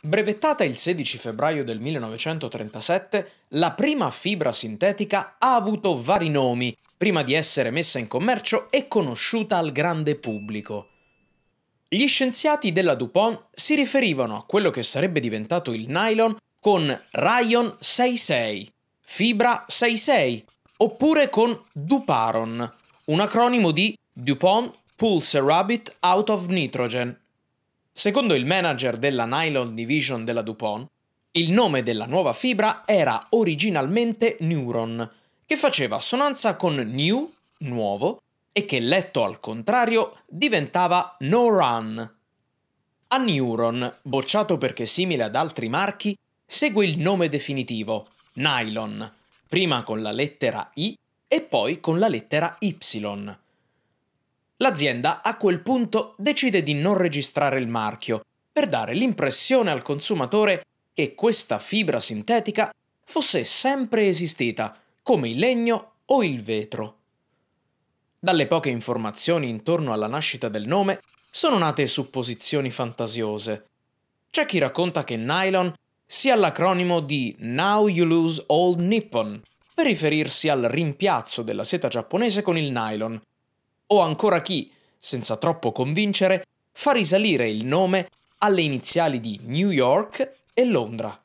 Brevettata il 16 febbraio del 1937, la prima fibra sintetica ha avuto vari nomi prima di essere messa in commercio e conosciuta al grande pubblico. Gli scienziati della DuPont si riferivano a quello che sarebbe diventato il nylon con Rayon 66, fibra 66, oppure con DuParon, un acronimo di DuPont Pulse Rabbit Out of Nitrogen, Secondo il manager della nylon division della DuPont, il nome della nuova fibra era originalmente Neuron, che faceva assonanza con new, nuovo, e che letto al contrario diventava No Run. A Neuron, bocciato perché simile ad altri marchi, segue il nome definitivo, Nylon, prima con la lettera I e poi con la lettera Y. L'azienda a quel punto decide di non registrare il marchio per dare l'impressione al consumatore che questa fibra sintetica fosse sempre esistita, come il legno o il vetro. Dalle poche informazioni intorno alla nascita del nome sono nate supposizioni fantasiose. C'è chi racconta che nylon sia l'acronimo di Now You Lose Old Nippon, per riferirsi al rimpiazzo della seta giapponese con il nylon, o ancora chi, senza troppo convincere, fa risalire il nome alle iniziali di New York e Londra.